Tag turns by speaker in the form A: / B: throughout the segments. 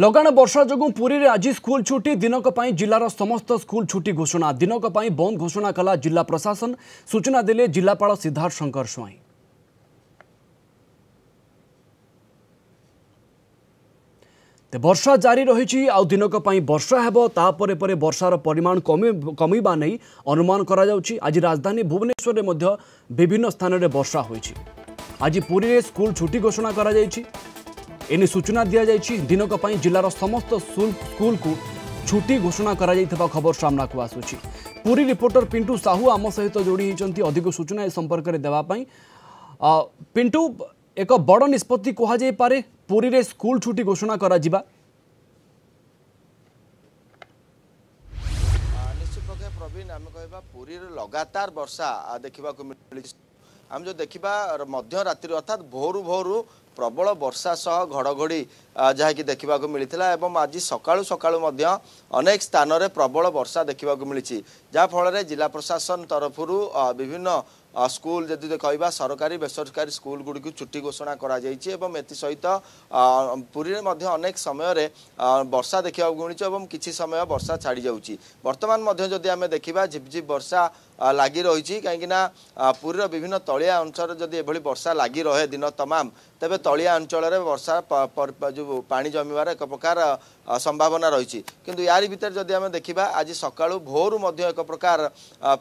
A: ଲଗାଣ ବର୍ଷା ଯୋଗୁଁ ପୁରୀରେ ଆଜି ସ୍କୁଲ ଛୁଟି ଦିନକ ପାଇଁ ଜିଲ୍ଲାର ସମସ୍ତ ସ୍କୁଲ ଛୁଟି ଘୋଷଣା ଦିନକ ପାଇଁ ବନ୍ଦ ଘୋଷଣା କଲା ଜିଲ୍ଲା ପ୍ରଶାସନ ସୂଚନା ଦେଲେ ଜିଲ୍ଲାପାଳ ସିଦ୍ଧାର୍ଥ ଶଙ୍କର ସ୍ୱାଇଁ ବର୍ଷା ଜାରି ରହିଛି ଆଉ ଦିନକ ପାଇଁ ବର୍ଷା ହେବ ତାପରେ ପରେ ବର୍ଷାର ପରିମାଣ କମି କମିବା ନେଇ ଅନୁମାନ କରାଯାଉଛି ଆଜି ରାଜଧାନୀ ଭୁବନେଶ୍ୱରରେ ମଧ୍ୟ ବିଭିନ୍ନ ସ୍ଥାନରେ ବର୍ଷା ହୋଇଛି ଆଜି ପୁରୀରେ ସ୍କୁଲ ଛୁଟି ଘୋଷଣା କରାଯାଇଛି এনে সূচনা দিয়া যাইছি দিনক পাই জেলার সমস্ত স্কুল কু ছুটি ঘোষণা করা যাইতবা খবর সামনা কু আসুচি পুরী রিপোর্টার পিন্টু সাহু আম সহিত জড়ি হিচন্তি অধিক সূচনা এ দেবা পাই পিন্টু এক বড় কোহা যাই পারে পুরীরে স্কুল ছুটি ঘোষণা করা যা
B: পুরীর লগাতার বর্ষা দেখা আমি যদি দেখা মধ্যরাত্রি অর্থাৎ ভোরু ভোরু ପ୍ରବଳ ବର୍ଷା ସହ ଘଡ଼ଘଡ଼ି ଯାହାକି ଦେଖିବାକୁ ମିଳିଥିଲା ଏବଂ ଆଜି ସକାଳୁ ସକାଳୁ ମଧ୍ୟ ଅନେକ ସ୍ଥାନରେ ପ୍ରବଳ ବର୍ଷା ଦେଖିବାକୁ ମିଳିଛି ଯାହାଫଳରେ ଜିଲ୍ଲା ପ୍ରଶାସନ ତରଫରୁ ବିଭିନ୍ନ ସ୍କୁଲ ଯଦି କହିବା ସରକାରୀ ବେସରକାରୀ ସ୍କୁଲଗୁଡ଼ିକୁ ଛୁଟି ଘୋଷଣା କରାଯାଇଛି ଏବଂ ଏଥିସହିତ ପୁରୀରେ ମଧ୍ୟ ଅନେକ ସମୟରେ ବର୍ଷା ଦେଖିବାକୁ ମିଳିଛି ଏବଂ କିଛି ସମୟ ବର୍ଷା ଛାଡ଼ିଯାଉଛି ବର୍ତ୍ତମାନ ମଧ୍ୟ ଯଦି ଆମେ ଦେଖିବା ଝିପ୍ଝିପ୍ ବର୍ଷା লাগি রয়েছে কিনা পুরীর বিভিন্ন তলিয়া অঞ্চল যদি এভাবে বর্ষা লাগি রহে দিন তমাম তবে তলিয়া অঞ্চলের বর্ষা পা জমিবার এক প্রকার সম্ভাবনা রয়েছে কিন্তু ইয়ারি ভিতরে যদি আমি দেখা আজ সকাল ভোরু এক প্রকার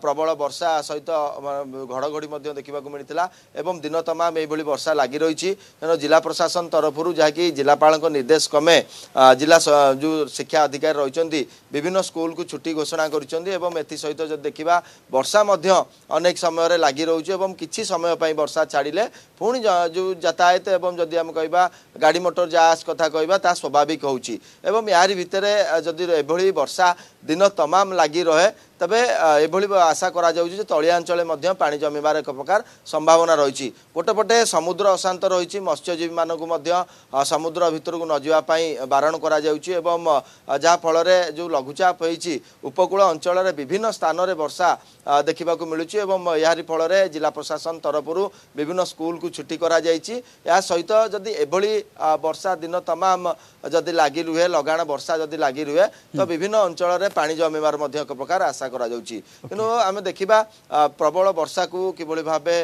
B: প্রবল বর্ষা সহিত ঘড়ঘড়ি দেখা মিলে এবং দিন তমাম এইভাবে বর্ষা লাগি রয়েছে তেমন জেলা প্রশাসন তরফর যা কি জেলাপাল নির্দেশ ক্রমে জেলা যে শিক্ষা অধিকারী রয়েছেন বিভিন্ন স্কুল কু ছুটি ঘোষণা করছেন এবং এসে যদি দেখা বর্ষা ବର୍ଷା ମଧ୍ୟ ଅନେକ ସମୟରେ ଲାଗି ରହୁଛି ଏବଂ କିଛି ସମୟ ପାଇଁ ବର୍ଷା ଛାଡ଼ିଲେ ପୁଣି ଯେଉଁ ଯାତାୟତ ଏବଂ ଯଦି ଆମେ କହିବା ଗାଡ଼ି ମଟର ଯାଆସ କଥା କହିବା ତାହା ସ୍ୱାଭାବିକ ହେଉଛି ଏବଂ ଏହାରି ଭିତରେ ଯଦି ଏଭଳି ବର୍ଷା ଦିନ ତମାମ ଲାଗି ରହେ ତେବେ ଏଭଳି ଆଶା କରାଯାଉଛି ଯେ ତଳିଆ ଅଞ୍ଚଳରେ ମଧ୍ୟ ପାଣି ଜମିବାର ଏକ ପ୍ରକାର ସମ୍ଭାବନା ରହିଛି ଗୋଟେ ପଟେ ସମୁଦ୍ର ଅଶାନ୍ତ ରହିଛି ମତ୍ସ୍ୟଜୀବୀମାନଙ୍କୁ ମଧ୍ୟ ସମୁଦ୍ର ଭିତରକୁ ନ ଯିବା ପାଇଁ ବାରଣ କରାଯାଉଛି ଏବଂ ଯାହାଫଳରେ ଯେଉଁ ଲଘୁଚାପ ହୋଇଛି ଉପକୂଳ ଅଞ୍ଚଳରେ ବିଭିନ୍ନ ସ୍ଥାନରେ ବର୍ଷା ଦେଖିବାକୁ ମିଳୁଛି ଏବଂ ଏହାରି ଫଳରେ ଜିଲ୍ଲା ପ୍ରଶାସନ ତରଫରୁ ବିଭିନ୍ନ ସ୍କୁଲକୁ ଛୁଟି କରାଯାଇଛି ଏହା ସହିତ ଯଦି ଏଭଳି ବର୍ଷା ଦିନ ତମାମ ଯଦି ଲାଗି ରୁହେ ଲଗାଣ ବର୍ଷା ଯଦି ଲାଗି ରୁହେ ତ ବିଭିନ୍ନ ଅଞ୍ଚଳରେ ପାଣି ଜମିବାର ମଧ୍ୟ ଏକ ପ୍ରକାର ଆଶା କରାଯାଉଛି କିନ୍ତୁ ଆମେ ଦେଖିବା ପ୍ରବଳ ବର୍ଷାକୁ କିଭଳି ଭାବେ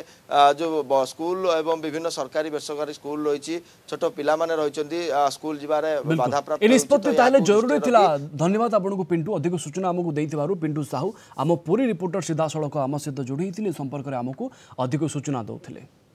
B: ଯେଉଁ ସ୍କୁଲ ଏବଂ ବିଭିନ୍ନ ସରକାରୀ ବେସରକାରୀ ସ୍କୁଲ ରହିଛି ଛୋଟ ପିଲାମାନେ ରହିଛନ୍ତି ସ୍କୁଲ ଯିବାରେ ବାଧାପ୍ରାପ୍ତ ନିଷ୍ପତ୍ତି ତାହେଲେ ଜରୁରୀ ଥିଲା
A: ଧନ୍ୟବାଦ ଆପଣଙ୍କୁ ପିଣ୍ଟୁ ଅଧିକ ସୂଚନା ଆମକୁ ଦେଇଥିବାରୁ ପିଣ୍ଟୁ ସାହୁ ଆମ ପୁରୀ ରିପୋର୍ଟର ସିଧାସଳଖ ଆମ ସହିତ ଯୋଡ଼ି ହେଇଥିଲେ ସମ୍ପର୍କରେ ଆମକୁ ଅଧିକ ସୂଚନା ଦେଉଥିଲେ